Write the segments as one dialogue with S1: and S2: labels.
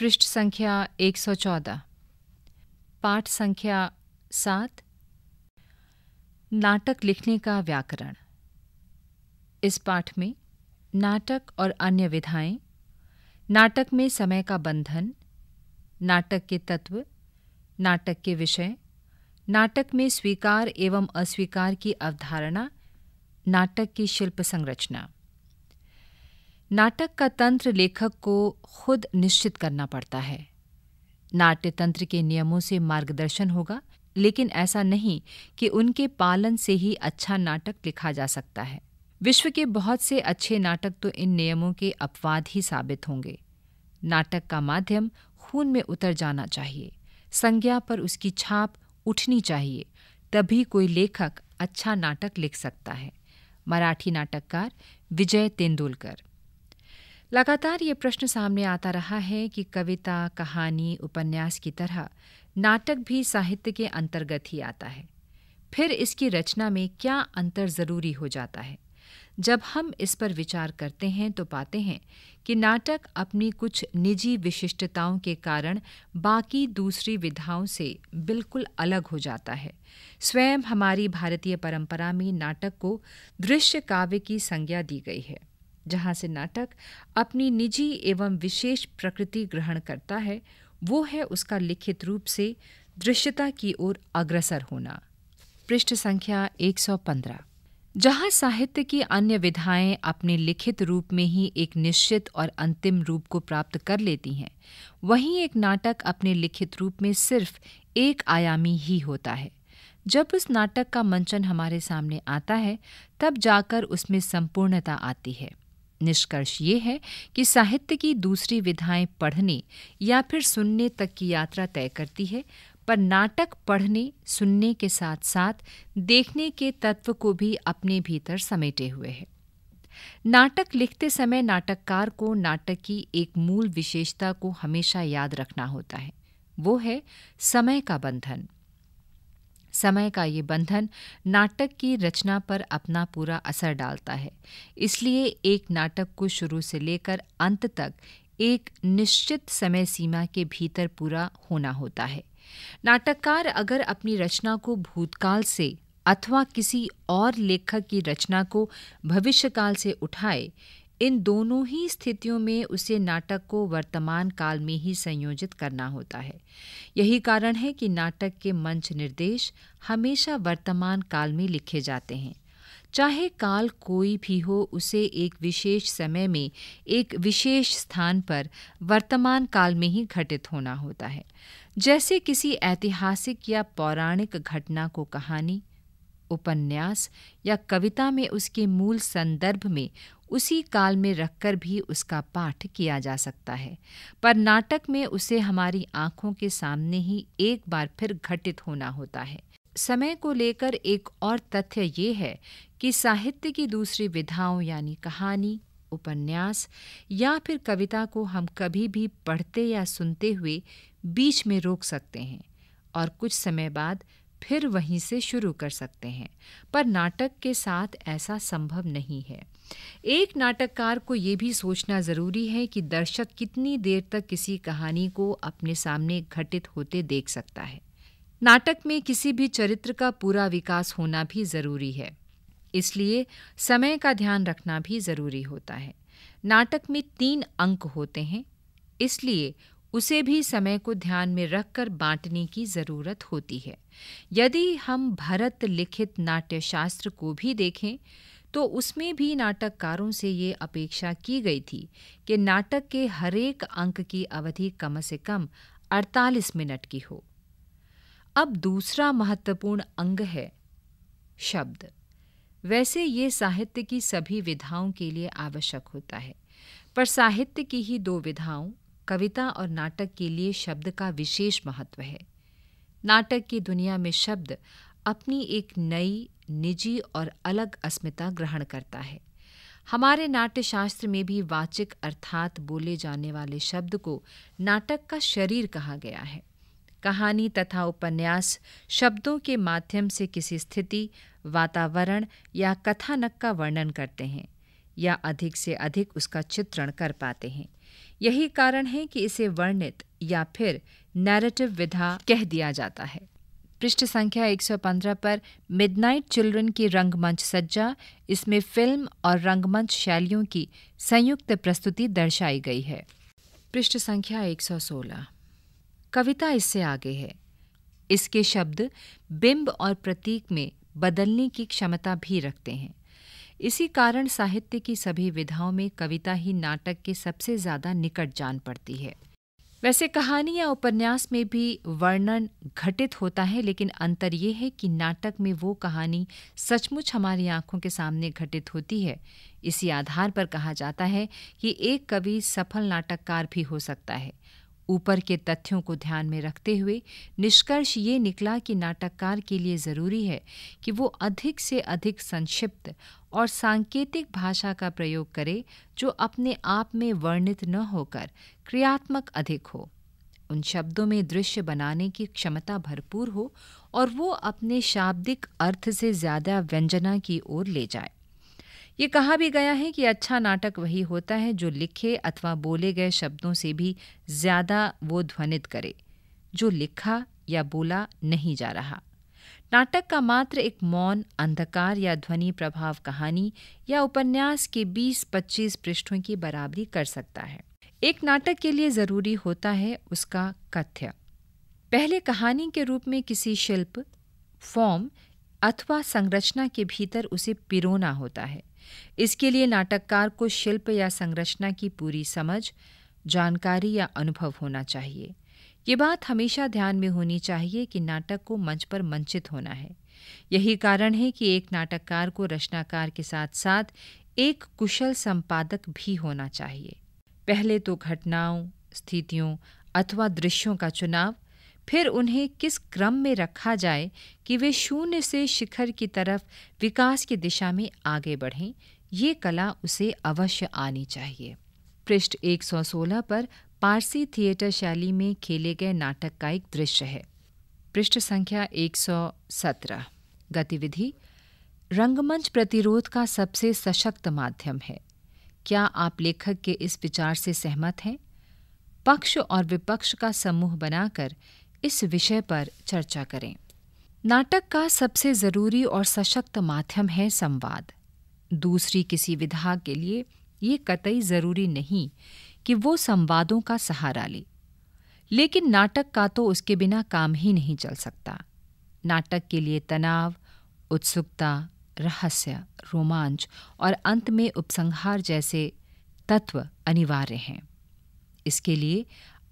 S1: पृष्ठ संख्या 114 पाठ संख्या सात नाटक लिखने का व्याकरण इस पाठ में नाटक और अन्य विधाएं नाटक में समय का बंधन नाटक के तत्व नाटक के विषय नाटक में स्वीकार एवं अस्वीकार की अवधारणा नाटक की शिल्प संरचना नाटक का तंत्र लेखक को खुद निश्चित करना पड़ता है नाट्य तंत्र के नियमों से मार्गदर्शन होगा लेकिन ऐसा नहीं कि उनके पालन से ही अच्छा नाटक लिखा जा सकता है विश्व के बहुत से अच्छे नाटक तो इन नियमों के अपवाद ही साबित होंगे नाटक का माध्यम खून में उतर जाना चाहिए संज्ञा पर उसकी छाप उठनी चाहिए तभी कोई लेखक अच्छा नाटक लिख सकता है मराठी नाटककार विजय तेंदुलकर लगातार ये प्रश्न सामने आता रहा है कि कविता कहानी उपन्यास की तरह नाटक भी साहित्य के अंतर्गत ही आता है फिर इसकी रचना में क्या अंतर ज़रूरी हो जाता है जब हम इस पर विचार करते हैं तो पाते हैं कि नाटक अपनी कुछ निजी विशिष्टताओं के कारण बाकी दूसरी विधाओं से बिल्कुल अलग हो जाता है स्वयं हमारी भारतीय परंपरा में नाटक को दृश्य काव्य की संज्ञा दी गई है जहाँ से नाटक अपनी निजी एवं विशेष प्रकृति ग्रहण करता है वो है उसका लिखित रूप से दृश्यता की ओर अग्रसर होना पृष्ठ संख्या 115 जहाँ साहित्य की अन्य विधाएं अपने लिखित रूप में ही एक निश्चित और अंतिम रूप को प्राप्त कर लेती हैं वहीं एक नाटक अपने लिखित रूप में सिर्फ एक आयामी ही होता है जब उस नाटक का मंचन हमारे सामने आता है तब जाकर उसमें संपूर्णता आती है निष्कर्ष ये है कि साहित्य की दूसरी विधाएं पढ़ने या फिर सुनने तक की यात्रा तय करती है पर नाटक पढ़ने सुनने के साथ साथ देखने के तत्व को भी अपने भीतर समेटे हुए है नाटक लिखते समय नाटककार को नाटक की एक मूल विशेषता को हमेशा याद रखना होता है वो है समय का बंधन समय का ये बंधन नाटक की रचना पर अपना पूरा असर डालता है इसलिए एक नाटक को शुरू से लेकर अंत तक एक निश्चित समय सीमा के भीतर पूरा होना होता है नाटककार अगर अपनी रचना को भूतकाल से अथवा किसी और लेखक की रचना को भविष्यकाल से उठाए इन दोनों ही स्थितियों में उसे नाटक को वर्तमान काल में ही संयोजित करना होता है यही कारण है कि नाटक के मंच निर्देश हमेशा वर्तमान काल में लिखे जाते हैं चाहे काल कोई भी हो उसे एक विशेष समय में एक विशेष स्थान पर वर्तमान काल में ही घटित होना होता है जैसे किसी ऐतिहासिक या पौराणिक घटना को कहानी उपन्यास या कविता में उसके मूल संदर्भ में उसी काल में रखकर भी उसका पाठ किया जा सकता है पर नाटक में उसे हमारी आँखों के सामने ही एक बार फिर घटित होना होता है समय को लेकर एक और तथ्य ये है कि साहित्य की दूसरी विधाओं यानी कहानी उपन्यास या फिर कविता को हम कभी भी पढ़ते या सुनते हुए बीच में रोक सकते हैं और कुछ समय बाद फिर वहीं से शुरू कर सकते हैं पर नाटक के साथ ऐसा संभव नहीं है एक नाटककार को ये भी सोचना ज़रूरी है कि दर्शक कितनी देर तक किसी कहानी को अपने सामने घटित होते देख सकता है नाटक में किसी भी चरित्र का पूरा विकास होना भी ज़रूरी है इसलिए समय का ध्यान रखना भी ज़रूरी होता है नाटक में तीन अंक होते हैं इसलिए उसे भी समय को ध्यान में रखकर बांटने की ज़रूरत होती है यदि हम भरत लिखित नाट्यशास्त्र को भी देखें तो उसमें भी नाटककारों से ये अपेक्षा की गई थी कि नाटक के हरेक अंक की अवधि कम से कम 48 मिनट की हो अब दूसरा महत्वपूर्ण अंग है शब्द वैसे ये साहित्य की सभी विधाओं के लिए आवश्यक होता है पर साहित्य की ही दो विधाओं कविता और नाटक के लिए शब्द का विशेष महत्व है नाटक की दुनिया में शब्द अपनी एक नई निजी और अलग अस्मिता ग्रहण करता है हमारे नाट्य शास्त्र में भी वाचिक अर्थात बोले जाने वाले शब्द को नाटक का शरीर कहा गया है कहानी तथा उपन्यास शब्दों के माध्यम से किसी स्थिति वातावरण या कथानक का वर्णन करते हैं या अधिक से अधिक उसका चित्रण कर पाते हैं यही कारण है कि इसे वर्णित या फिर नैरेटिव विधा कह दिया जाता है पृष्ठ संख्या 115 पर मिडनाइट चिल्ड्रन की रंगमंच सज्जा इसमें फिल्म और रंगमंच शैलियों की संयुक्त प्रस्तुति दर्शाई गई है पृष्ठ संख्या 116 कविता इससे आगे है इसके शब्द बिंब और प्रतीक में बदलने की क्षमता भी रखते हैं इसी कारण साहित्य की सभी विधाओं में कविता ही नाटक के सबसे ज़्यादा निकट जान पड़ती है वैसे कहानी या उपन्यास में भी वर्णन घटित होता है लेकिन अंतर यह है कि नाटक में वो कहानी सचमुच हमारी आंखों के सामने घटित होती है इसी आधार पर कहा जाता है कि एक कवि सफल नाटककार भी हो सकता है ऊपर के तथ्यों को ध्यान में रखते हुए निष्कर्ष ये निकला कि नाटककार के लिए ज़रूरी है कि वो अधिक से अधिक संक्षिप्त और सांकेतिक भाषा का प्रयोग करे जो अपने आप में वर्णित न होकर क्रियात्मक अधिक हो उन शब्दों में दृश्य बनाने की क्षमता भरपूर हो और वो अपने शाब्दिक अर्थ से ज़्यादा व्यंजना की ओर ले जाए ये कहा भी गया है कि अच्छा नाटक वही होता है जो लिखे अथवा बोले गए शब्दों से भी ज़्यादा वो ध्वनित करे जो लिखा या बोला नहीं जा रहा नाटक का मात्र एक मौन अंधकार या ध्वनि प्रभाव कहानी या उपन्यास के 20-25 पृष्ठों की बराबरी कर सकता है एक नाटक के लिए ज़रूरी होता है उसका कथ्य पहले कहानी के रूप में किसी शिल्प फॉर्म अथवा संरचना के भीतर उसे पिरोना होता है इसके लिए नाटककार को शिल्प या संरचना की पूरी समझ जानकारी या अनुभव होना चाहिए ये बात हमेशा ध्यान में होनी चाहिए कि नाटक को मंच पर मंचित होना है यही कारण है कि एक नाटककार को रचनाकार के साथ साथ एक कुशल संपादक भी होना चाहिए पहले तो घटनाओं स्थितियों अथवा दृश्यों का चुनाव फिर उन्हें किस क्रम में रखा जाए कि वे शून्य से शिखर की तरफ विकास की दिशा में आगे बढ़ें ये कला उसे अवश्य आनी चाहिए पृष्ठ 116 पर पारसी थिएटर शैली में खेले गए नाटक का एक दृश्य है पृष्ठ संख्या 117 गतिविधि रंगमंच प्रतिरोध का सबसे सशक्त माध्यम है क्या आप लेखक के इस विचार से सहमत हैं पक्ष और विपक्ष का समूह बनाकर इस विषय पर चर्चा करें नाटक का सबसे ज़रूरी और सशक्त माध्यम है संवाद दूसरी किसी विधा के लिए ये कतई ज़रूरी नहीं कि वो संवादों का सहारा ले लेकिन नाटक का तो उसके बिना काम ही नहीं चल सकता नाटक के लिए तनाव उत्सुकता रहस्य रोमांच और अंत में उपसंहार जैसे तत्व अनिवार्य हैं इसके लिए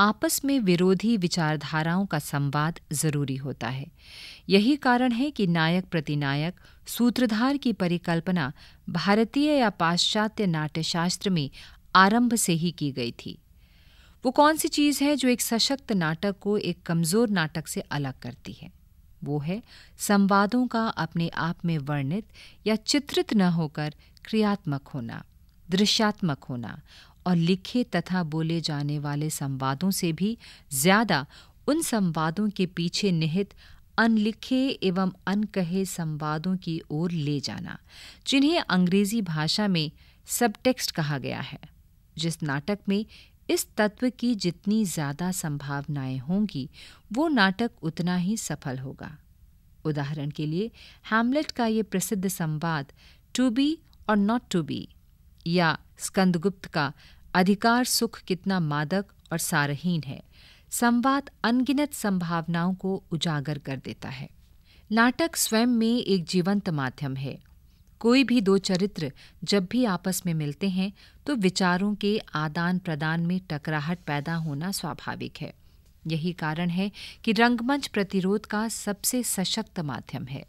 S1: आपस में विरोधी विचारधाराओं का संवाद जरूरी होता है यही कारण है कि नायक प्रतिनायक सूत्रधार की परिकल्पना भारतीय या पाश्चात्य नाट्यशास्त्र में आरंभ से ही की गई थी वो कौन सी चीज़ है जो एक सशक्त नाटक को एक कमज़ोर नाटक से अलग करती है वो है संवादों का अपने आप में वर्णित या चित्रित न होकर क्रियात्मक होना दृश्यात्मक होना और लिखे तथा बोले जाने वाले संवादों से भी ज़्यादा उन संवादों के पीछे निहित अनलिखे एवं अनकहे संवादों की ओर ले जाना जिन्हें अंग्रेजी भाषा में सबटेक्स्ट कहा गया है जिस नाटक में इस तत्व की जितनी ज़्यादा संभावनाएं होंगी वो नाटक उतना ही सफल होगा उदाहरण के लिए हैमलेट का ये प्रसिद्ध संवाद टू बी और नॉट टू बी या स्कंदगुप्त का अधिकार सुख कितना मादक और सारहीन है संवाद अनगिनत संभावनाओं को उजागर कर देता है नाटक स्वयं में एक जीवंत माध्यम है कोई भी दो चरित्र जब भी आपस में मिलते हैं तो विचारों के आदान प्रदान में टकराहट पैदा होना स्वाभाविक है यही कारण है कि रंगमंच प्रतिरोध का सबसे सशक्त माध्यम है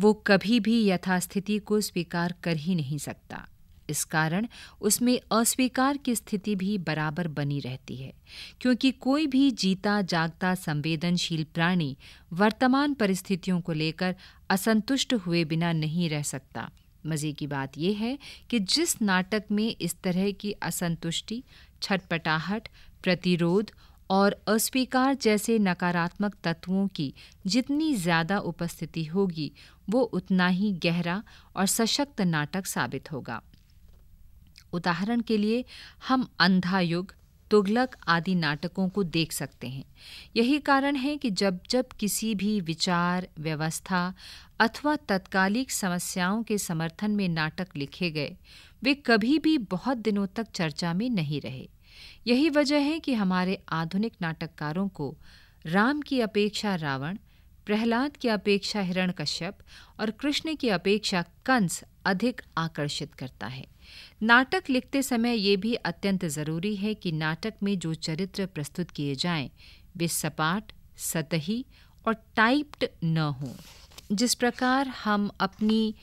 S1: वो कभी भी यथास्थिति को स्वीकार कर ही नहीं सकता इस कारण उसमें अस्वीकार की स्थिति भी बराबर बनी रहती है क्योंकि कोई भी जीता जागता संवेदनशील प्राणी वर्तमान परिस्थितियों को लेकर असंतुष्ट हुए बिना नहीं रह सकता मज़े की बात यह है कि जिस नाटक में इस तरह की असंतुष्टि छटपटाहट प्रतिरोध और अस्वीकार जैसे नकारात्मक तत्वों की जितनी ज़्यादा उपस्थिति होगी वो उतना ही गहरा और सशक्त नाटक साबित होगा उदाहरण के लिए हम अंधा युग तुगलक आदि नाटकों को देख सकते हैं यही कारण है कि जब जब किसी भी विचार व्यवस्था अथवा तत्कालिक समस्याओं के समर्थन में नाटक लिखे गए वे कभी भी बहुत दिनों तक चर्चा में नहीं रहे यही वजह है कि हमारे आधुनिक नाटककारों को राम की अपेक्षा रावण प्रहलाद की अपेक्षा हिरण कश्यप और कृष्ण की अपेक्षा कंस अधिक आकर्षित करता है नाटक लिखते समय ये भी अत्यंत ज़रूरी है कि नाटक में जो चरित्र प्रस्तुत किए जाएं वे सपाट सतही और टाइप्ड न हों जिस प्रकार हम अपनी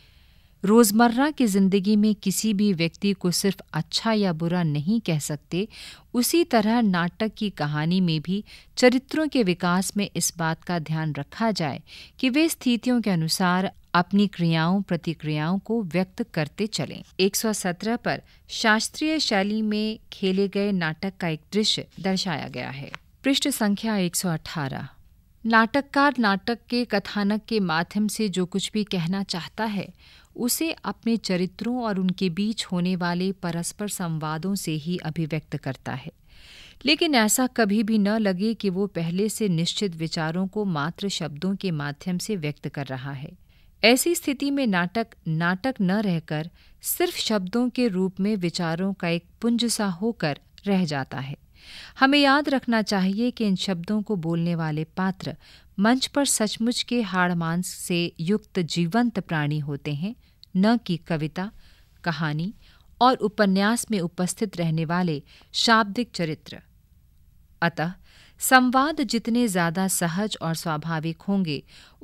S1: रोज़मर्रा की ज़िंदगी में किसी भी व्यक्ति को सिर्फ अच्छा या बुरा नहीं कह सकते उसी तरह नाटक की कहानी में भी चरित्रों के विकास में इस बात का ध्यान रखा जाए कि वे स्थितियों के अनुसार अपनी क्रियाओं प्रतिक्रियाओं को व्यक्त करते चलें 117 पर शास्त्रीय शैली में खेले गए नाटक का एक दृश्य दर्शाया गया है पृष्ठ संख्या 118 नाटककार नाटक के कथानक के माध्यम से जो कुछ भी कहना चाहता है उसे अपने चरित्रों और उनके बीच होने वाले परस्पर संवादों से ही अभिव्यक्त करता है लेकिन ऐसा कभी भी न लगे कि वो पहले से निश्चित विचारों को मात्र शब्दों के माध्यम से व्यक्त कर रहा है ऐसी स्थिति में नाटक नाटक न रहकर सिर्फ शब्दों के रूप में विचारों का एक पुंज सा होकर रह जाता है हमें याद रखना चाहिए कि इन शब्दों को बोलने वाले पात्र मंच पर सचमुच के हाड़ मांस से युक्त जीवंत प्राणी होते हैं न कि कविता कहानी और उपन्यास में उपस्थित रहने वाले शाब्दिक चरित्र अतः संवाद जितने ज्यादा सहज और स्वाभाविक होंगे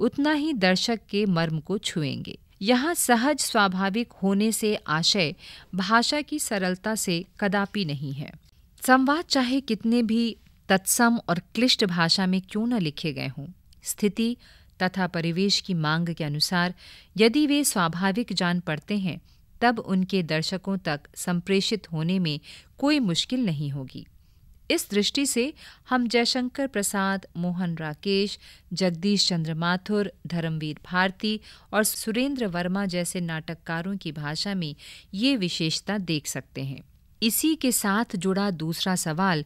S1: उतना ही दर्शक के मर्म को छुएंगे यहाँ सहज स्वाभाविक होने से आशय भाषा की सरलता से कदापि नहीं है संवाद चाहे कितने भी तत्सम और क्लिष्ट भाषा में क्यों न लिखे गए हों स्थिति तथा परिवेश की मांग के अनुसार यदि वे स्वाभाविक जान पड़ते हैं तब उनके दर्शकों तक संप्रेषित होने में कोई मुश्किल नहीं होगी इस दृष्टि से हम जयशंकर प्रसाद मोहन राकेश जगदीश चंद्र माथुर धर्मवीर भारती और सुरेंद्र वर्मा जैसे नाटककारों की भाषा में ये विशेषता देख सकते हैं इसी के साथ जुड़ा दूसरा सवाल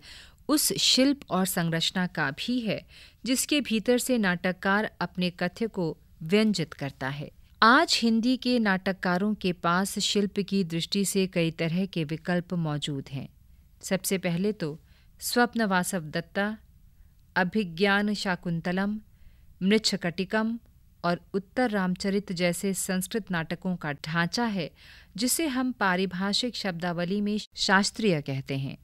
S1: उस शिल्प और संरचना का भी है जिसके भीतर से नाटककार अपने कथ्य को व्यंजित करता है आज हिंदी के नाटककारों के पास शिल्प की दृष्टि से कई तरह के विकल्प मौजूद हैं सबसे पहले तो स्वप्नवासव दत्ता अभिज्ञान शाकुंतलम मृच्छकटिकम और उत्तर रामचरित जैसे संस्कृत नाटकों का ढांचा है जिसे हम पारिभाषिक शब्दावली में शास्त्रीय कहते हैं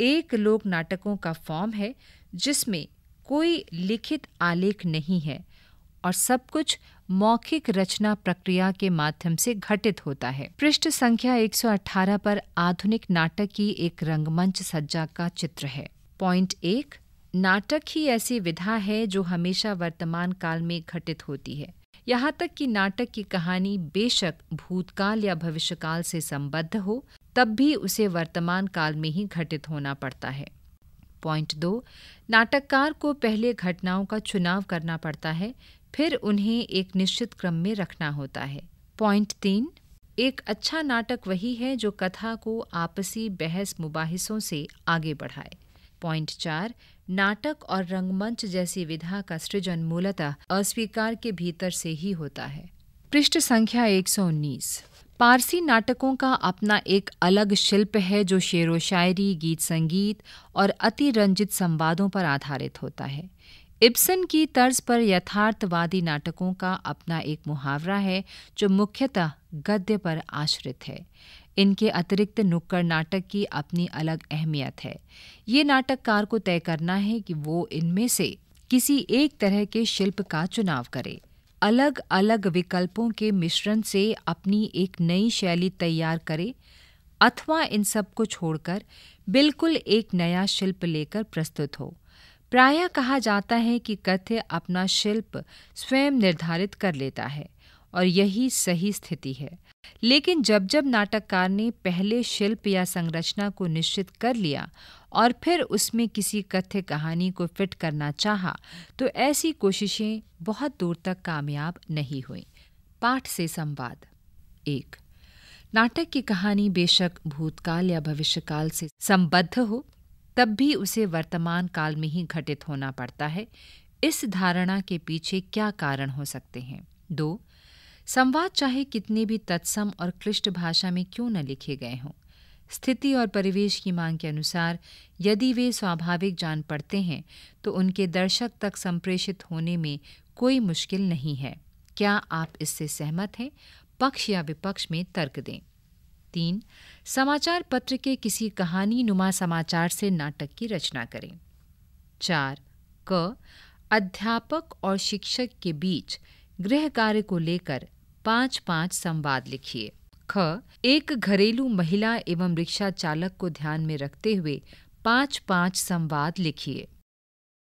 S1: एक लोक नाटकों का फॉर्म है जिसमें कोई लिखित आलेख नहीं है और सब कुछ मौखिक रचना प्रक्रिया के माध्यम से घटित होता है पृष्ठ संख्या 118 पर आधुनिक नाटक की एक रंगमंच सज्जा का चित्र है पॉइंट एक नाटक ही ऐसी विधा है जो हमेशा वर्तमान काल में घटित होती है यहाँ तक कि नाटक की कहानी बेशक भूतकाल या भविष्यकाल से संबद्ध हो तब भी उसे वर्तमान काल में ही घटित होना पड़ता है पॉइंट दो नाटककार को पहले घटनाओं का चुनाव करना पड़ता है फिर उन्हें एक निश्चित क्रम में रखना होता है पॉइंट तीन एक अच्छा नाटक वही है जो कथा को आपसी बहस मुबाहिसों से आगे बढ़ाए पॉइंट चार नाटक और रंगमंच जैसी विधा का सृजन मूलतः अस्वीकार के भीतर से ही होता है पृष्ठ संख्या 119 पारसी नाटकों का अपना एक अलग शिल्प है जो शेरो शायरी गीत संगीत और अतिरंजित संवादों पर आधारित होता है इब्सन की तर्ज पर यथार्थवादी नाटकों का अपना एक मुहावरा है जो मुख्यतः गद्य पर आश्रित है इनके अतिरिक्त नुक्कड़ नाटक की अपनी अलग अहमियत है ये नाटककार को तय करना है कि वो इनमें से किसी एक तरह के शिल्प का चुनाव करे अलग अलग विकल्पों के मिश्रण से अपनी एक नई शैली तैयार करे अथवा इन सब को छोड़कर बिल्कुल एक नया शिल्प लेकर प्रस्तुत हो प्रायः कहा जाता है कि कथ्य अपना शिल्प स्वयं निर्धारित कर लेता है और यही सही स्थिति है लेकिन जब जब नाटककार ने पहले शिल्प या संरचना को निश्चित कर लिया और फिर उसमें किसी कथ्य कहानी को फिट करना चाहा, तो ऐसी कोशिशें बहुत दूर तक कामयाब नहीं हुई पाठ से संवाद एक नाटक की कहानी बेशक भूतकाल या भविष्यकाल से संबद्ध हो तब भी उसे वर्तमान काल में ही घटित होना पड़ता है इस धारणा के पीछे क्या कारण हो सकते हैं दो संवाद चाहे कितने भी तत्सम और क्लिष्ट भाषा में क्यों न लिखे गए हों स्थिति और परिवेश की मांग के अनुसार यदि वे स्वाभाविक जान पड़ते हैं तो उनके दर्शक तक संप्रेषित होने में कोई मुश्किल नहीं है क्या आप इससे सहमत हैं पक्ष या विपक्ष में तर्क दें तीन समाचार पत्र के किसी कहानी नुमा समाचार से नाटक की रचना करें चार क अध्यापक और शिक्षक के बीच गृह कार्य को लेकर पांच पांच संवाद लिखिए ख एक घरेलू महिला एवं रिक्शा चालक को ध्यान में रखते हुए पांच पांच संवाद लिखिए